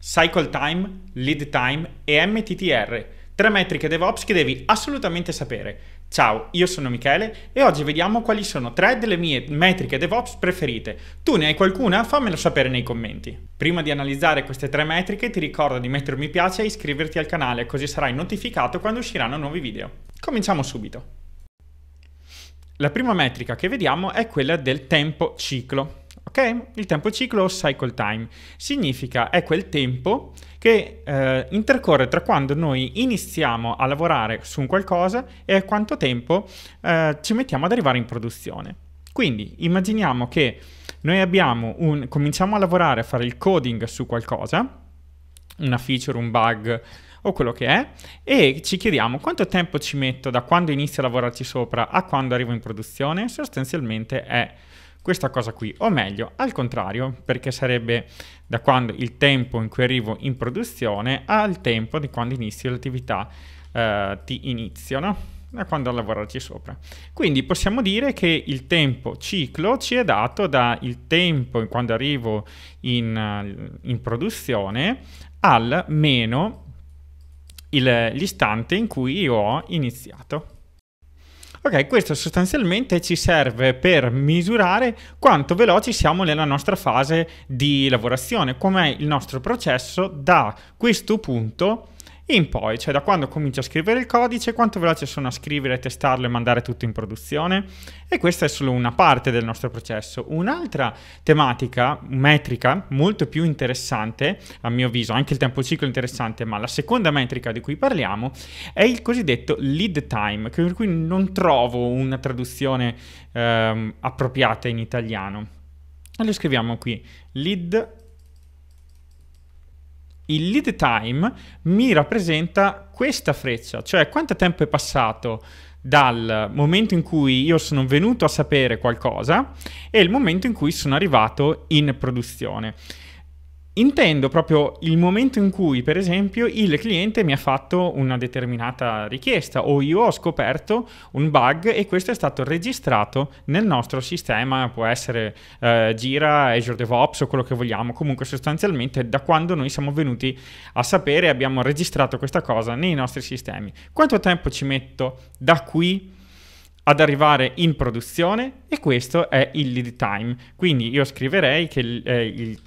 cycle time, lead time e MTTR, tre metriche DevOps che devi assolutamente sapere. Ciao, io sono Michele e oggi vediamo quali sono tre delle mie metriche DevOps preferite. Tu ne hai qualcuna? Fammelo sapere nei commenti. Prima di analizzare queste tre metriche ti ricordo di mettere un mi piace e iscriverti al canale così sarai notificato quando usciranno nuovi video. Cominciamo subito. La prima metrica che vediamo è quella del tempo ciclo. Ok? Il tempo ciclo o cycle time significa è quel tempo che eh, intercorre tra quando noi iniziamo a lavorare su un qualcosa e quanto tempo eh, ci mettiamo ad arrivare in produzione. Quindi immaginiamo che noi un, cominciamo a lavorare, a fare il coding su qualcosa, una feature, un bug o quello che è, e ci chiediamo quanto tempo ci metto da quando inizio a lavorarci sopra a quando arrivo in produzione, sostanzialmente è questa cosa qui, o meglio, al contrario, perché sarebbe da quando il tempo in cui arrivo in produzione al tempo di quando inizio l'attività eh, di inizio, no? Da quando lavorarci sopra. Quindi possiamo dire che il tempo ciclo ci è dato dal tempo in quando arrivo in, eh, in produzione al meno l'istante in cui io ho iniziato. Ok, questo sostanzialmente ci serve per misurare quanto veloci siamo nella nostra fase di lavorazione, com'è il nostro processo da questo punto in poi, cioè da quando comincio a scrivere il codice, quanto veloce sono a scrivere, testarlo e mandare tutto in produzione. E questa è solo una parte del nostro processo. Un'altra tematica, metrica, molto più interessante, a mio avviso, anche il tempo ciclo è interessante, ma la seconda metrica di cui parliamo è il cosiddetto lead time, per cui non trovo una traduzione ehm, appropriata in italiano. E lo scriviamo qui, lead il lead time mi rappresenta questa freccia, cioè quanto tempo è passato dal momento in cui io sono venuto a sapere qualcosa e il momento in cui sono arrivato in produzione. Intendo proprio il momento in cui, per esempio, il cliente mi ha fatto una determinata richiesta o io ho scoperto un bug e questo è stato registrato nel nostro sistema, può essere eh, Gira, Azure DevOps o quello che vogliamo, comunque sostanzialmente da quando noi siamo venuti a sapere e abbiamo registrato questa cosa nei nostri sistemi. Quanto tempo ci metto da qui? ad arrivare in produzione e questo è il lead time. Quindi io scriverei che eh, il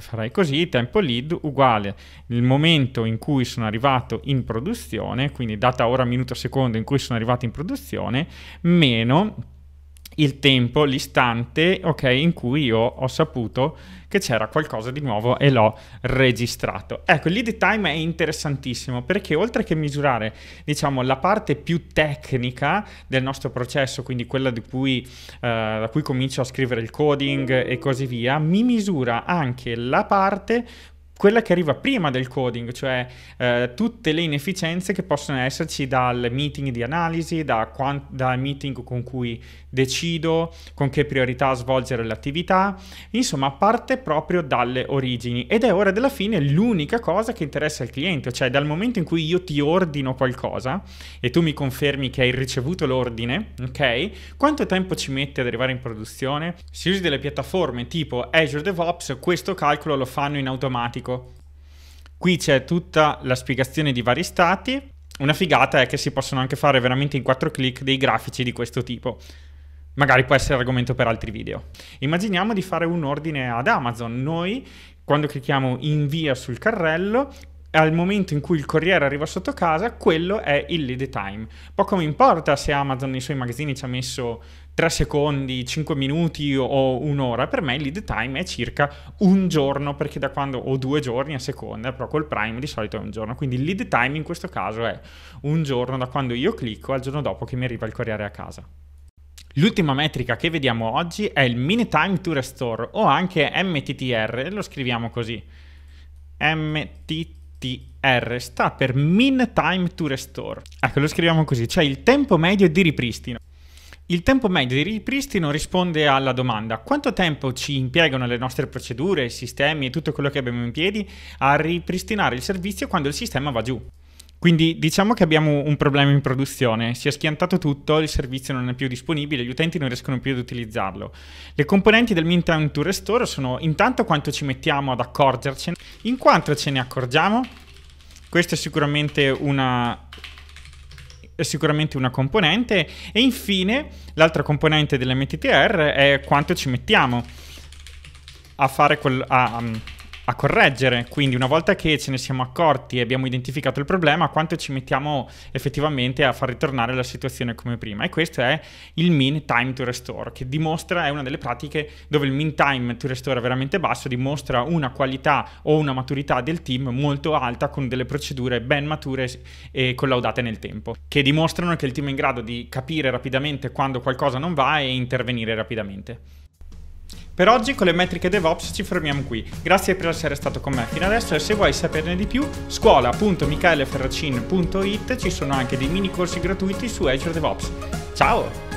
farei così, tempo lead uguale il momento in cui sono arrivato in produzione, quindi data ora, minuto, secondo in cui sono arrivato in produzione, meno il tempo, l'istante, ok, in cui io ho saputo che c'era qualcosa di nuovo e l'ho registrato. Ecco, il lead time è interessantissimo perché oltre che misurare, diciamo, la parte più tecnica del nostro processo, quindi quella cui, eh, da cui comincio a scrivere il coding e così via, mi misura anche la parte quella che arriva prima del coding, cioè eh, tutte le inefficienze che possono esserci dal meeting di analisi, da quant- dal meeting con cui decido, con che priorità svolgere l'attività, insomma parte proprio dalle origini ed è ora della fine l'unica cosa che interessa al cliente, cioè dal momento in cui io ti ordino qualcosa e tu mi confermi che hai ricevuto l'ordine, ok? Quanto tempo ci mette ad arrivare in produzione? Se usi delle piattaforme tipo Azure DevOps, questo calcolo lo fanno in automatico elettronico. Qui c'è tutta la spiegazione di vari stati. Una figata è che si possono anche fare veramente in 4 clic dei grafici di questo tipo. Magari può essere argomento per altri video. Immaginiamo di fare un ordine ad Amazon. Noi, quando clicchiamo invia sul carrello, al momento in cui il corriere arriva sotto casa, quello è il lead time. Poco mi importa se Amazon nei suoi magazzini ci ha messo 3 secondi, 5 minuti o un'ora, per me il lead time è circa un giorno, perché da quando o due giorni a seconda, però col Prime di solito è un giorno. Quindi il lead time in questo caso è un giorno da quando io clicco al giorno dopo che mi arriva il corriere a casa. L'ultima metrica che vediamo oggi è il mini time to restore o anche MTTR, lo scriviamo così. MTTR MTR sta per Mean Time to Restore. Ecco, lo scriviamo così, cioè il tempo medio di ripristino. Il tempo medio di ripristino risponde alla domanda quanto tempo ci impiegano le nostre procedure, sistemi e tutto quello che abbiamo in piedi a ripristinare il servizio quando il sistema va giù. Quindi diciamo che abbiamo un problema in produzione, si è schiantato tutto, il servizio non è più disponibile, gli utenti non riescono più ad utilizzarlo. Le componenti del Meantime to Restore sono intanto quanto ci mettiamo ad accorgercene, in quanto ce ne accorgiamo, questa è sicuramente una, è sicuramente una componente, e infine l'altra componente dell'MTTR è quanto ci mettiamo a fare quel... A, a, a correggere. Quindi una volta che ce ne siamo accorti e abbiamo identificato il problema, quanto ci mettiamo effettivamente a far ritornare la situazione come prima. E questo è il mean time to restore, che dimostra, è una delle pratiche dove il mean time to restore è veramente basso, dimostra una qualità o una maturità del team molto alta con delle procedure ben mature e collaudate nel tempo, che dimostrano che il team è in grado di capire rapidamente quando qualcosa non va e intervenire rapidamente. Per oggi con le metriche DevOps ci fermiamo qui. Grazie per essere stato con me fino adesso e se vuoi saperne di più, scuola.micheleferracin.it ci sono anche dei mini corsi gratuiti su Azure DevOps. Ciao!